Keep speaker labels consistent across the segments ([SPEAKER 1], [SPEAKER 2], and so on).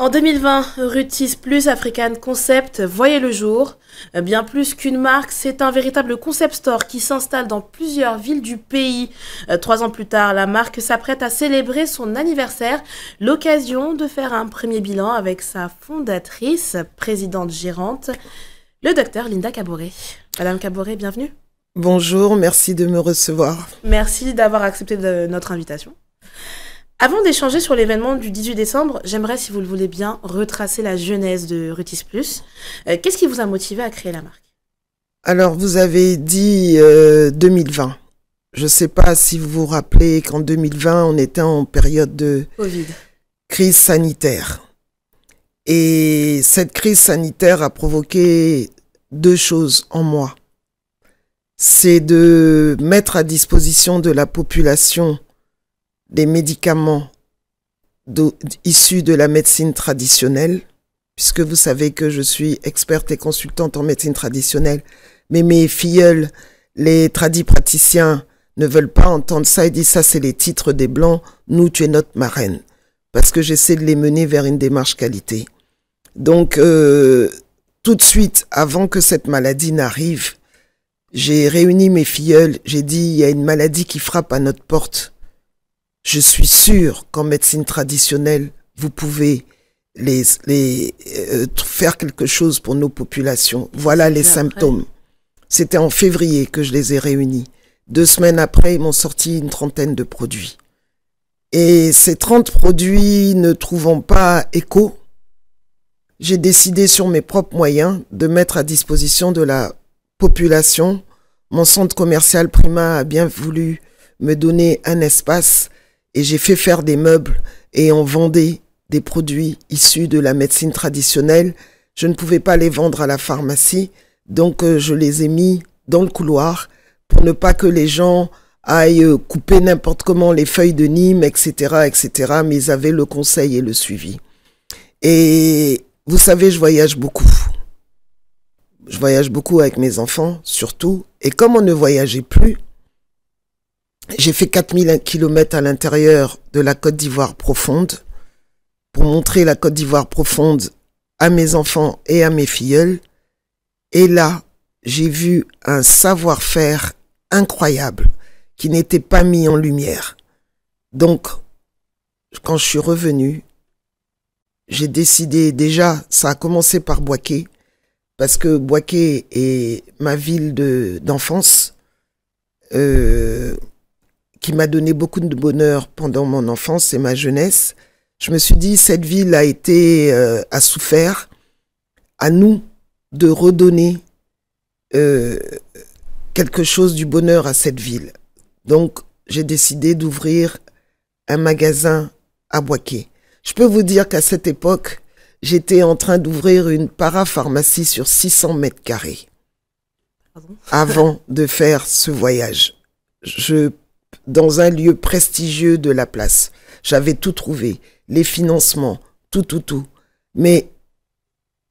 [SPEAKER 1] En 2020, Rutis Plus African Concept voyait le jour. Euh, bien plus qu'une marque, c'est un véritable concept store qui s'installe dans plusieurs villes du pays. Euh, trois ans plus tard, la marque s'apprête à célébrer son anniversaire, l'occasion de faire un premier bilan avec sa fondatrice, présidente gérante, le docteur Linda Caboret. Madame Caboret, bienvenue.
[SPEAKER 2] Bonjour, merci de me recevoir.
[SPEAKER 1] Merci d'avoir accepté notre invitation. Avant d'échanger sur l'événement du 18 décembre, j'aimerais, si vous le voulez bien, retracer la genèse de Rutis Plus. Euh, qu'est-ce qui vous a motivé à créer la marque
[SPEAKER 2] Alors, vous avez dit 2020. Euh, Je ne sais pas si vous vous rappelez qu'en 2020, on était en période de crise sanitaire. Et cette crise sanitaire a provoqué deux choses en moi. C'est de mettre à disposition de la population des médicaments issus de la médecine traditionnelle, puisque vous savez que je suis experte et consultante en médecine traditionnelle, mais mes filleuls, les tradipraticiens, ne veulent pas entendre ça et disent ça c'est les titres des blancs, nous tu es notre marraine, parce que j'essaie de les mener vers une démarche qualité. Donc euh, tout de suite, avant que cette maladie n'arrive, j'ai réuni mes filleuls, j'ai dit il y a une maladie qui frappe à notre porte je suis sûr qu'en médecine traditionnelle, vous pouvez euh, faire quelque chose pour nos populations. Voilà les symptômes. C'était en février que je les ai réunis. Deux semaines après, ils m'ont sorti une trentaine de produits. Et ces 30 produits ne trouvant pas écho, j'ai décidé sur mes propres moyens de mettre à disposition de la population. Mon centre commercial Prima a bien voulu me donner un espace et j'ai fait faire des meubles et on vendait des produits issus de la médecine traditionnelle. Je ne pouvais pas les vendre à la pharmacie, donc euh, je les ai mis dans le couloir pour ne pas que les gens aillent euh, couper n'importe comment les feuilles de Nîmes, etc., etc. Mais ils avaient le conseil et le suivi. Et vous savez, je voyage beaucoup. Je voyage beaucoup avec mes enfants, surtout. Et comme on ne voyageait plus, j'ai fait 4000 km à l'intérieur de la Côte d'Ivoire profonde pour montrer la Côte d'Ivoire profonde à mes enfants et à mes filleuls. Et là, j'ai vu un savoir-faire incroyable qui n'était pas mis en lumière. Donc, quand je suis revenu, j'ai décidé déjà, ça a commencé par Boaké, parce que Boaké est ma ville d'enfance. euh, qui m'a donné beaucoup de bonheur pendant mon enfance et ma jeunesse, je me suis dit, cette ville a été, euh, a souffert, à nous de redonner euh, quelque chose du bonheur à cette ville. Donc, j'ai décidé d'ouvrir un magasin à Boaké. Je peux vous dire qu'à cette époque, j'étais en train d'ouvrir une parapharmacie sur 600 mètres carrés avant de faire ce voyage. Je dans un lieu prestigieux de la place. J'avais tout trouvé, les financements, tout, tout, tout. Mais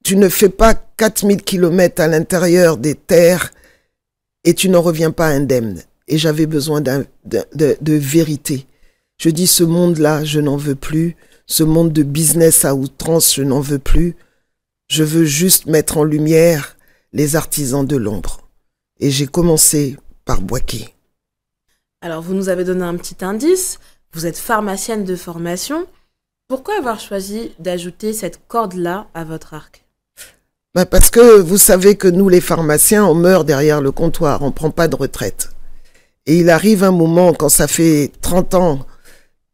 [SPEAKER 2] tu ne fais pas 4000 kilomètres à l'intérieur des terres et tu n'en reviens pas indemne. Et j'avais besoin de, de, vérité. Je dis, ce monde-là, je n'en veux plus. Ce monde de business à outrance, je n'en veux plus. Je veux juste mettre en lumière les artisans de l'ombre. Et j'ai commencé par boquer
[SPEAKER 1] alors, vous nous avez donné un petit indice, vous êtes pharmacienne de formation. Pourquoi avoir choisi d'ajouter cette corde-là à votre arc
[SPEAKER 2] bah Parce que vous savez que nous, les pharmaciens, on meurt derrière le comptoir, on ne prend pas de retraite. Et il arrive un moment, quand ça fait 30 ans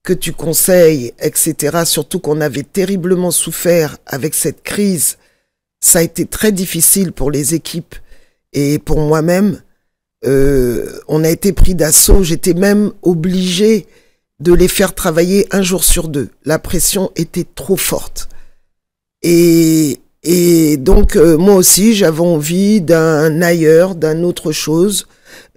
[SPEAKER 2] que tu conseilles, etc., surtout qu'on avait terriblement souffert avec cette crise, ça a été très difficile pour les équipes et pour moi-même. Euh, on a été pris d'assaut. J'étais même obligée de les faire travailler un jour sur deux. La pression était trop forte. Et, et donc, euh, moi aussi, j'avais envie d'un ailleurs, d'un autre chose.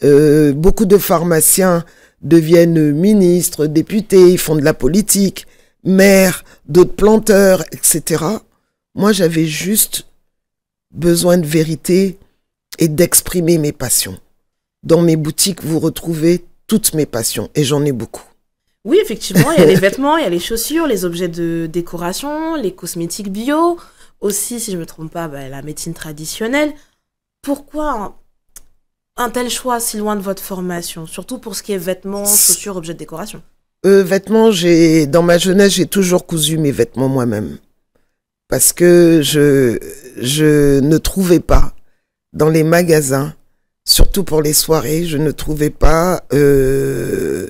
[SPEAKER 2] Euh, beaucoup de pharmaciens deviennent ministres, députés, ils font de la politique, maires, d'autres planteurs, etc. Moi, j'avais juste besoin de vérité et d'exprimer mes passions dans mes boutiques, vous retrouvez toutes mes passions et j'en ai beaucoup.
[SPEAKER 1] Oui, effectivement, il y a les vêtements, il y a les chaussures, les objets de décoration, les cosmétiques bio, aussi, si je ne me trompe pas, bah, la médecine traditionnelle. Pourquoi un tel choix si loin de votre formation, surtout pour ce qui est vêtements, chaussures, objets de décoration
[SPEAKER 2] euh, Vêtements, j'ai dans ma jeunesse, j'ai toujours cousu mes vêtements moi-même parce que je je ne trouvais pas dans les magasins surtout pour les soirées, je ne trouvais pas euh,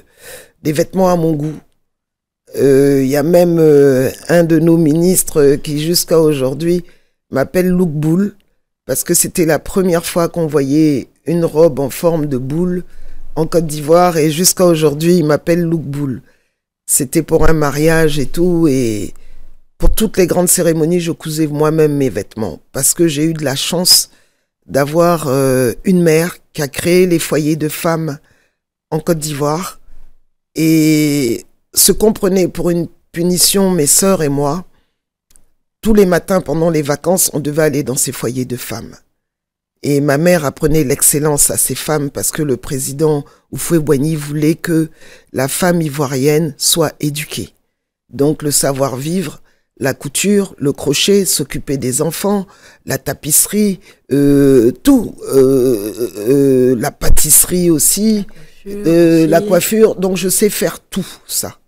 [SPEAKER 2] des vêtements à mon goût. Il euh, y a même euh, un de nos ministres qui jusqu'à aujourd'hui m'appelle Look Boule parce que c'était la première fois qu'on voyait une robe en forme de boule en Côte d'Ivoire et jusqu'à aujourd'hui il m'appelle Look Boule. C'était pour un mariage et tout et pour toutes les grandes cérémonies je cousais moi-même mes vêtements parce que j'ai eu de la chance d'avoir euh, une mère qui a créé les foyers de femmes en Côte d'Ivoire et se comprenait pour une punition, mes sœurs et moi, tous les matins pendant les vacances, on devait aller dans ces foyers de femmes. Et ma mère apprenait l'excellence à ces femmes parce que le président Oufoué-Boigny voulait que la femme ivoirienne soit éduquée. Donc le savoir-vivre la couture, le crochet, s'occuper des enfants, la tapisserie, euh, tout, euh, euh, la pâtisserie aussi, la coiffure, Donc je sais faire tout ça.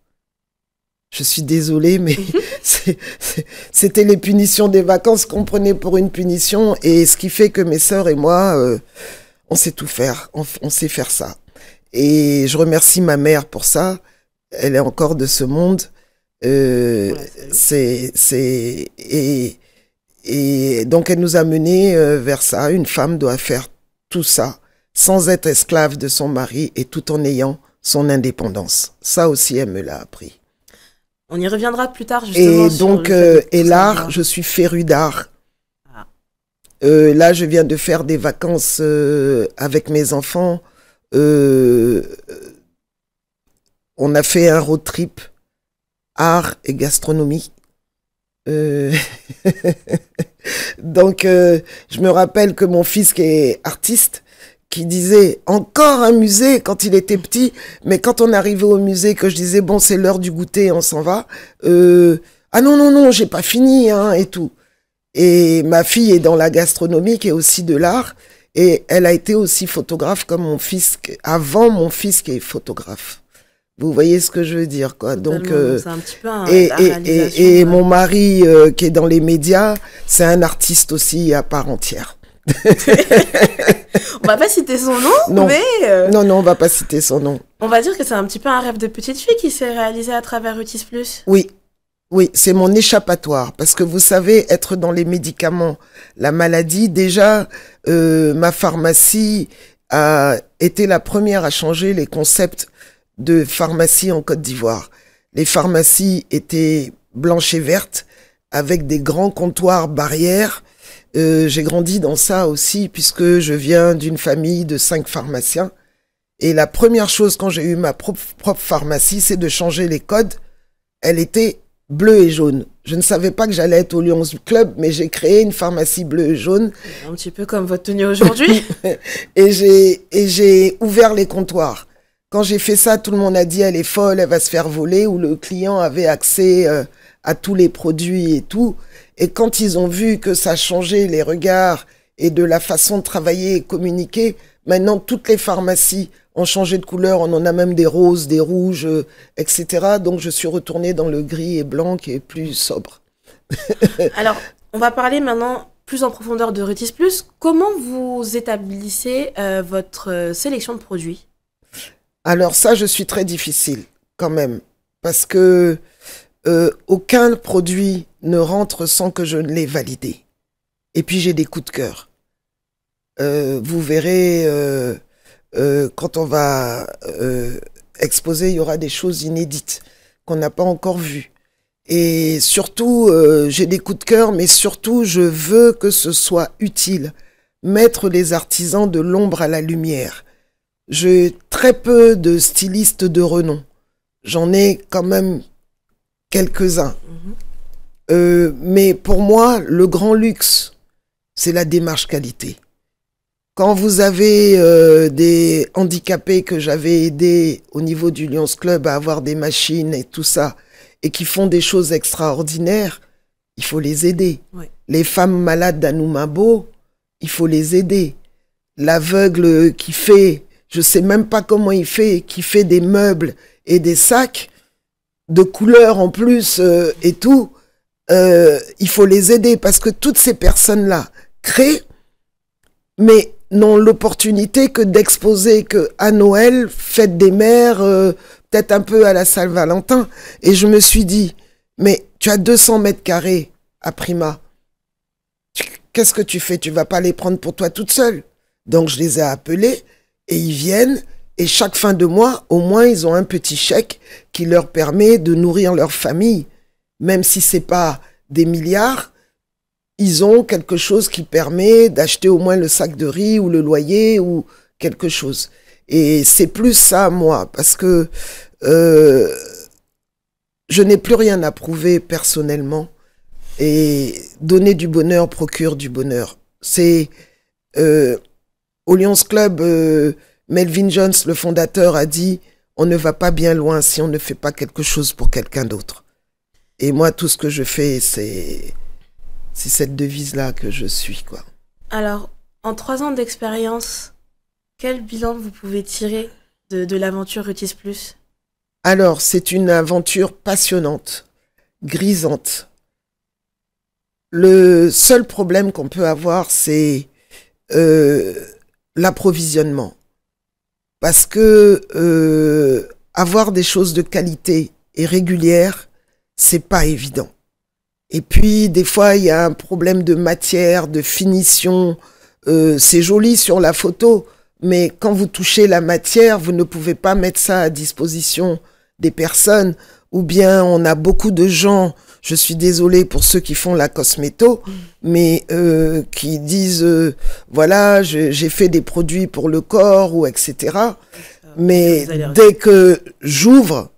[SPEAKER 2] Je suis désolée, mais c'était les punitions des vacances qu'on prenait pour une punition, et ce qui fait que mes sœurs et moi, on sait tout faire, on sait faire ça. Et je remercie ma mère pour ça. Elle est encore de ce monde euh, c'est, c'est, et, et donc elle nous a mené euh, vers ça. Une femme doit faire tout ça sans être esclave de son mari et tout en ayant son indépendance. Ça aussi, elle me l'a appris.
[SPEAKER 1] On y reviendra plus tard, justement. Et donc,
[SPEAKER 2] et euh, l'art, je suis féru d'art. Ah. Euh, là, je viens de faire des vacances avec mes enfants. on a fait un road trip art et gastronomie. Euh... Donc, euh, je me rappelle que mon fils qui est artiste, qui disait encore un musée quand il était petit, mais quand on arrivait au musée, que je disais bon c'est l'heure du goûter, on s'en va. Euh, ah non non non, j'ai pas fini hein, et tout. Et ma fille est dans la gastronomie, qui est aussi de l'art, et elle a été aussi photographe comme mon fils avant mon fils qui est photographe. Vous voyez ce que je veux dire, quoi. Donc, euh,
[SPEAKER 1] et, et, mon
[SPEAKER 2] mari euh, qui est dans les médias, c'est un artiste aussi à part entière.
[SPEAKER 1] on va pas citer son nom, mais euh,
[SPEAKER 2] non, non, on va pas citer son nom.
[SPEAKER 1] On va dire que c'est un petit peu un rêve de petite fille qui s'est réalisé à travers Utis Plus.
[SPEAKER 2] Oui, oui, c'est mon échappatoire parce que vous savez, être dans les médicaments, la maladie, déjà, ma pharmacie a été la première à changer les concepts de pharmacie en Côte d'Ivoire. Les pharmacies étaient blanches et vertes avec des grands comptoirs barrières. Euh, j'ai grandi dans ça aussi puisque je viens d'une famille de cinq pharmaciens. Et la première chose quand j'ai eu ma propre, pharmacie, c'est de changer les codes. Elle était bleue et jaune. Je ne savais pas que j'allais être au Lyons Club, mais j'ai créé une pharmacie bleue et jaune. Un petit peu comme votre tenue aujourd'hui. et j'ai ouvert les comptoirs. Quand j'ai fait ça, tout le monde a dit elle est folle, elle va se faire voler, ou le client avait accès euh, à tous les produits et tout. Et quand ils ont vu que ça changeait les regards et de la façon de travailler et communiquer, maintenant toutes les pharmacies ont changé de couleur, on en a même des roses, des rouges, euh, etc. Donc je suis retournée dans le gris et blanc qui est plus sobre.
[SPEAKER 1] Alors, on va parler maintenant plus en profondeur de Rutis Plus. Comment vous établissez euh, votre sélection de produits
[SPEAKER 2] alors ça, je suis très difficile quand même, parce que euh, aucun produit ne rentre sans que je ne l'ai validé. Et puis j'ai des coups de cœur. Euh, vous verrez, euh, quand on va exposer, il y aura des choses inédites qu'on n'a pas encore vues. Et surtout, j'ai des coups de cœur, mais surtout, je veux que ce soit utile. Mettre les artisans de l'ombre à la lumière j'ai très peu de stylistes de renom. J'en ai quand même quelques-uns. Mhm. Euh, mais pour moi, le grand luxe, c'est la démarche qualité. Quand vous avez euh, des handicapés que j'avais aidés au niveau du Lions Club à avoir des machines et tout ça, et qui font des choses extraordinaires, il faut les aider. Les femmes malades d'Anoumabo, il faut les aider. L'aveugle qui fait je sais même pas comment il fait, qui fait des meubles et des sacs de couleurs en plus euh, et tout, euh, il faut les aider parce que toutes ces personnes-là créent, mais n'ont l'opportunité que d'exposer que à Noël, fête des mères, euh, peut-être un peu à la salle Valentin. Et je me suis dit, mais tu as 200 mètres carrés à Prima. Qu'est-ce que tu fais Tu vas pas les prendre pour toi toute seule. Donc je les ai appelés et ils viennent et chaque fin de mois, au moins, ils ont un petit chèque qui leur permet de nourrir leur famille. Même si c'est pas des milliards, ils ont quelque chose qui permet d'acheter au moins le sac de riz ou le loyer ou quelque chose. Et c'est plus ça, moi, parce que euh, je n'ai plus rien à prouver personnellement. Et donner du bonheur procure du bonheur. C'est euh, au Lions Club, euh, Melvin Jones, le fondateur, a dit on ne va pas bien loin si on ne fait pas quelque chose pour quelqu'un d'autre. Et moi, tout ce que je fais, c'est cette devise-là que je suis, quoi.
[SPEAKER 1] Alors, en trois ans d'expérience, quel bilan vous pouvez tirer de, l'aventure Rutis Plus
[SPEAKER 2] Alors, c'est une aventure passionnante, grisante. Le seul problème qu'on peut avoir, c'est euh, l'approvisionnement. Parce que euh, avoir des choses de qualité et régulières, c'est pas évident. Et puis des fois il y a un problème de matière, de finition. Euh, c'est joli sur la photo, mais quand vous touchez la matière, vous ne pouvez pas mettre ça à disposition des personnes ou bien on a beaucoup de gens, je suis désolée pour ceux qui font la cosméto, mm. mais euh, qui disent, euh, voilà, j'ai fait des produits pour le corps ou etc. Euh, mais dès que j'ouvre,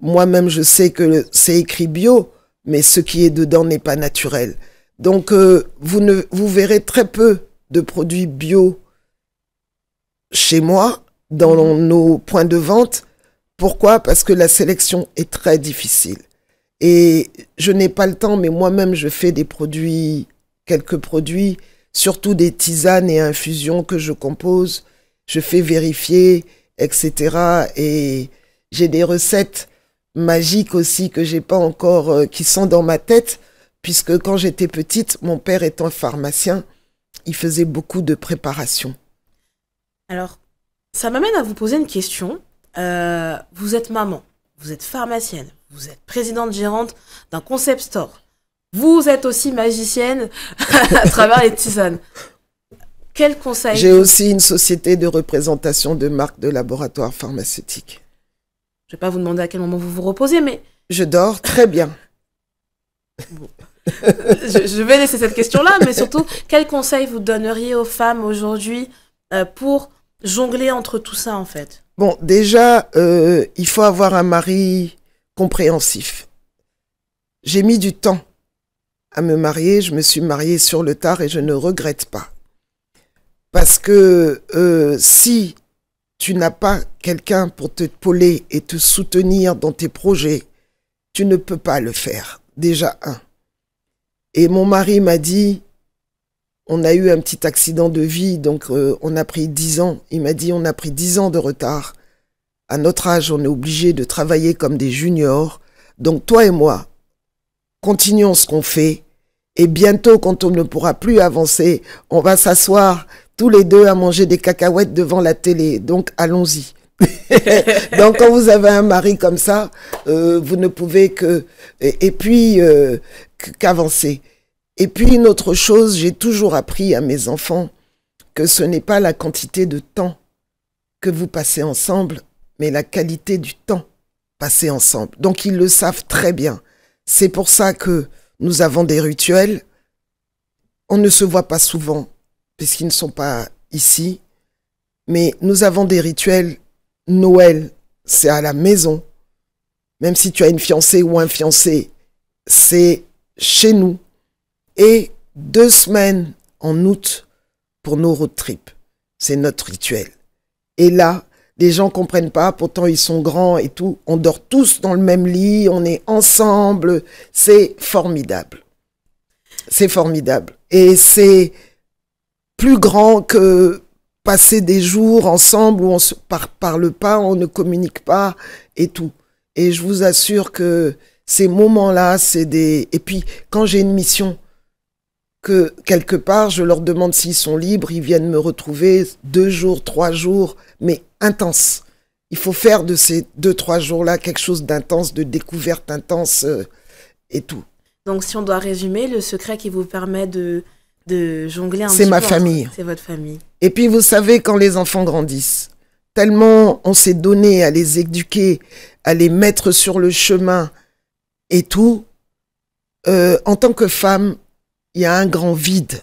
[SPEAKER 2] moi-même je sais que c'est écrit bio, mais ce qui est dedans n'est pas naturel. Donc vous, ne, vous verrez très peu de produits bio chez moi, dans mm. nos points de vente, pourquoi Parce que la sélection est très difficile. Et je n'ai pas le temps, mais moi-même, je fais des produits, quelques produits, surtout des tisanes et infusions que je compose. Je fais vérifier, etc. Et j'ai des recettes magiques aussi que j'ai pas encore, euh, qui sont dans ma tête, puisque quand j'étais petite, mon père étant pharmacien, il faisait beaucoup de préparations.
[SPEAKER 1] Alors, ça m'amène à vous poser une question. Euh, vous êtes maman, vous êtes pharmacienne, vous êtes présidente gérante d'un concept store. Vous êtes aussi magicienne à travers les tisanes. Quel conseil J'ai aussi
[SPEAKER 2] une société de représentation de marques de laboratoire pharmaceutique.
[SPEAKER 1] Je ne vais pas vous demander à quel moment vous vous reposez, mais... Je dors très bien. je, vais laisser cette question-là, mais surtout, quel conseil vous donneriez aux femmes aujourd'hui euh, pour jongler entre tout ça, en fait
[SPEAKER 2] Bon, déjà, euh, il faut avoir un mari compréhensif. J'ai mis du temps à me marier, je me suis mariée sur le tard et je ne regrette pas. Parce que euh, si tu n'as pas quelqu'un pour te poler et te soutenir dans tes projets, tu ne peux pas le faire, déjà un. Et mon mari m'a dit, on a eu un petit accident de vie, donc euh, on a pris 10 ans. Il m'a dit, on a pris 10 ans de retard. À notre âge, on est obligé de travailler comme des juniors. Donc toi et moi, continuons ce qu'on fait. Et bientôt, quand on ne pourra plus avancer, on va s'asseoir tous les deux à manger des cacahuètes devant la télé. Donc allons-y. donc quand vous avez un mari comme ça, euh, vous ne pouvez que... Et, puis, euh, qu'avancer. Et puis une autre chose, j'ai toujours appris à mes enfants que ce n'est pas la quantité de temps que vous passez ensemble, mais la qualité du temps passé ensemble. Donc ils le savent très bien. C'est pour ça que nous avons des rituels. On ne se voit pas souvent, puisqu'ils ne sont pas ici. Mais nous avons des rituels. Noël, c'est à la maison. Même si tu as une fiancée ou un fiancé, c'est chez nous et deux semaines en août pour nos road trips. C'est notre rituel. Et là, les gens comprennent pas, pourtant ils sont grands et tout. On dort tous dans le même lit, on est ensemble. C'est formidable. C'est formidable. Et c'est plus grand que passer des jours ensemble où on se parle pas, on ne communique pas et tout. Et je vous assure que ces moments-là, c'est des... Et puis, quand j'ai une mission, quelque part, je leur demande s'ils sont libres, ils viennent me retrouver deux jours, trois jours, mais intense. Il faut faire de ces deux, trois jours-là quelque chose d'intense, de découverte intense euh, et tout.
[SPEAKER 1] Donc, si on doit résumer, le secret qui vous permet de, de jongler C'est ma famille. C'est votre famille.
[SPEAKER 2] Et puis, vous savez, quand les enfants grandissent, tellement on s'est donné à les éduquer, à les mettre sur le chemin et tout, euh, en tant que femme, il y a un grand vide.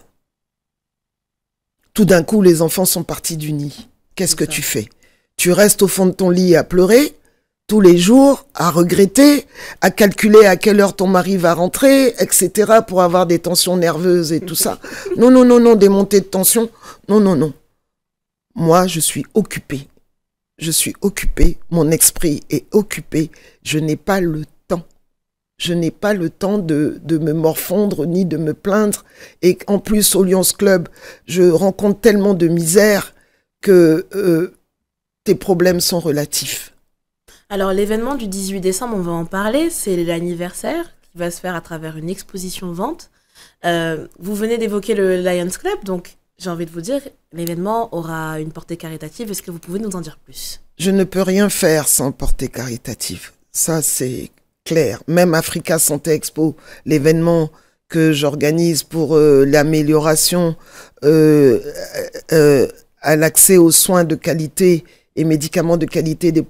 [SPEAKER 2] Tout d'un coup, les enfants sont partis du nid. Qu'est-ce que tu fais Tu restes au fond de ton lit à pleurer tous les jours, à regretter, à calculer à quelle heure ton mari va rentrer, etc., pour avoir des tensions nerveuses et tout ça. Non, non, non, non, des montées de tension. Non, non, non. Moi, je suis occupée. Je suis occupée. Mon esprit est occupé. Je n'ai pas le je n'ai pas le temps de, me morfondre ni de me plaindre. Et en plus, au Lions Club, je rencontre tellement de misère que euh, tes problèmes sont relatifs. Alors
[SPEAKER 1] l'événement du 18 décembre, on va en parler, c'est l'anniversaire qui va se faire à travers une exposition vente. Euh, vous venez d'évoquer le Lions Club, donc j'ai envie de vous dire, l'événement aura une portée caritative. Est-ce que vous pouvez nous en dire plus
[SPEAKER 2] Je ne peux rien faire sans portée caritative. Ça, c'est clair. Même Africa Santé Expo, l'événement que j'organise pour euh, l'amélioration euh, euh, à l'accès aux soins de qualité et médicaments de qualité des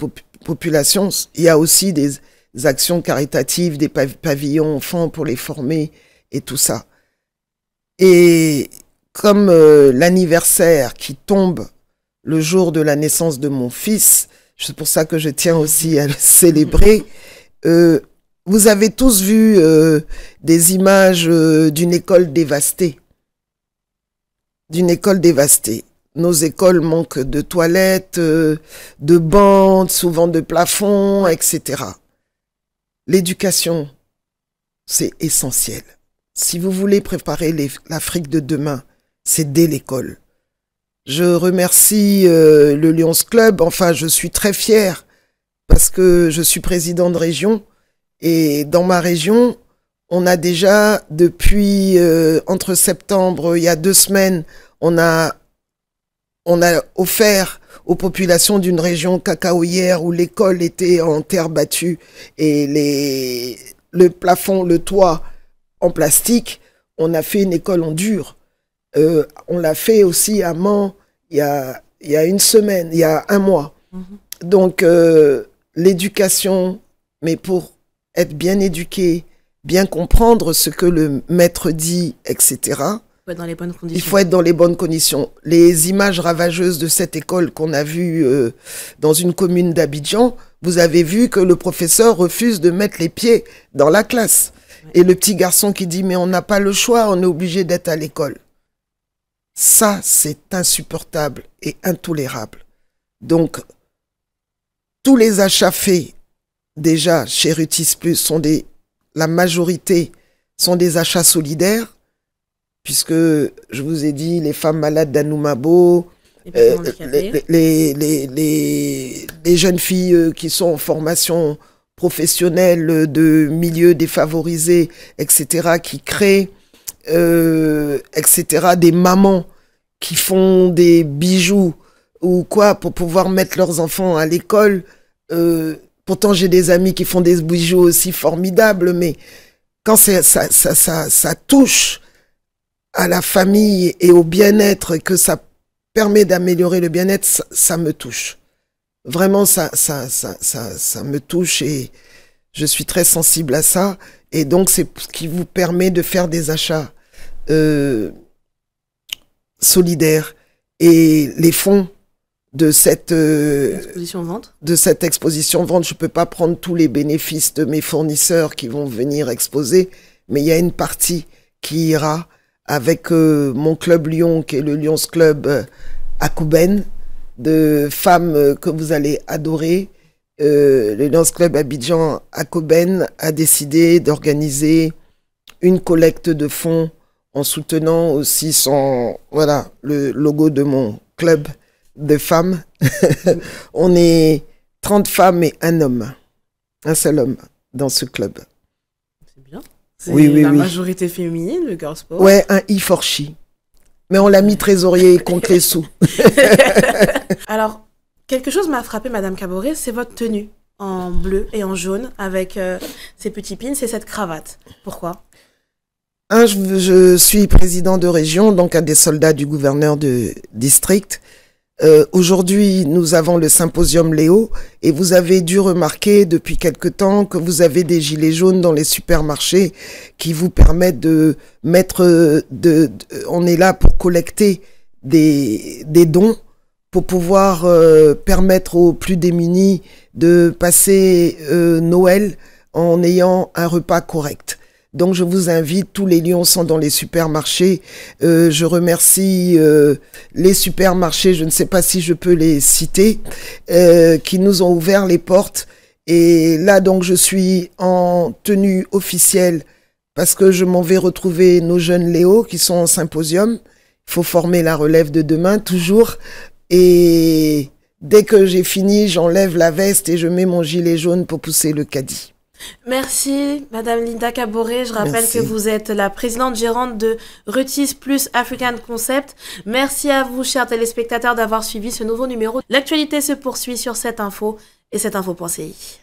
[SPEAKER 2] populations. Il y a aussi des actions caritatives, des pavillons enfants pour les former et tout ça. Et comme l'anniversaire qui tombe le jour de la naissance de mon fils, c'est pour ça que je tiens aussi à le célébrer. Euh, vous avez tous vu euh, des images euh, d'une école dévastée. D'une école dévastée. Nos écoles manquent de toilettes, de bandes, souvent de plafonds, etc. L'éducation, c'est essentiel. Si vous voulez préparer l'Afrique de demain, c'est dès l'école. Je remercie le Lions Club. Enfin, je suis très fier parce que je suis président de région et dans ma région, on a déjà depuis euh, entre septembre, il y a deux semaines, on a on a offert aux populations d'une région cacaoyère où l'école était en terre battue et les le plafond, le toit en plastique. On a fait une école en dur. Euh, on l'a fait aussi à Mans il y a il y a une semaine, il y a un mois. Mhm. Donc euh, l'éducation, mais pour être bien éduqué, bien comprendre ce que le maître dit, etc. Il faut être dans les bonnes conditions. les images ravageuses de cette école qu'on a vue euh, dans une commune d'Abidjan, vous avez vu que le professeur refuse de mettre les pieds dans la classe. Et le petit garçon qui dit mais on n'a pas le choix, on est obligé d'être à l'école. Ça, c'est insupportable et intolérable. Donc, tous les achats faits déjà chez Rutis Plus sont des, la majorité sont des achats solidaires, puisque je vous ai dit les femmes malades d'Anoumabo, euh, les, jeunes filles euh, qui sont en formation professionnelle de milieux défavorisés, etc., qui créent, euh, etc., des mamans qui font des bijoux ou quoi pour pouvoir mettre leurs enfants à l'école, euh, pourtant, j'ai des amis qui font des bijoux aussi formidables, mais quand ça, touche à la famille et au bien-être que ça permet d'améliorer le bien-être, ça, me touche. Vraiment, ça, me touche et je suis très sensible à ça. Et donc, c'est ce qui vous permet de faire des achats euh, solidaires. Et les fonds de cette euh, exposition vente. De cette exposition vente, je peux pas prendre tous les bénéfices de mes fournisseurs qui vont venir exposer, mais il y a une partie qui ira avec euh, mon club Lyon, qui est le Lyons Club Akoben euh, à de femmes que vous allez adorer. le Lyons Club Abidjan à a décidé d'organiser une collecte de fonds en soutenant aussi son voilà le logo de mon club de femmes. on est 30 femmes et un homme, un seul homme dans ce club.
[SPEAKER 1] C'est bien. C'est oui, la majorité féminine, le girls' sport. Ouais,
[SPEAKER 2] un i for she. Mais on l'a mis trésorier et les sous.
[SPEAKER 1] Alors, quelque chose m'a frappé, Madame Caboret, c'est votre tenue en bleu et en jaune avec euh, ces petits pins et cette cravate. Pourquoi
[SPEAKER 2] un, je, je, suis président de région, donc un des soldats du gouverneur de district. Euh, aujourd'hui, nous avons le symposium Léo et vous avez dû remarquer depuis quelque temps que vous avez des gilets jaunes dans les supermarchés qui vous permettent de mettre, de, on est là pour collecter des, des dons pour pouvoir euh, permettre aux plus démunis de passer euh, Noël en ayant un repas correct. Donc je vous invite, tous les lions sont dans les supermarchés. Euh, je remercie euh, les supermarchés, je ne sais pas si je peux les citer, euh, qui nous ont ouvert les portes. Et là donc je suis en tenue officielle parce que je m'en vais retrouver nos jeunes Léo qui sont en symposium. Il faut former la relève de demain toujours. Et dès que j'ai fini, j'enlève la veste et je mets mon gilet jaune pour pousser le caddie.
[SPEAKER 1] Merci, Madame Linda Caboret. Je rappelle que vous êtes la présidente gérante de Rutis Plus African Concept. Merci à vous, chers téléspectateurs, d'avoir suivi ce nouveau numéro. L'actualité se poursuit sur cette info et cette info.ci.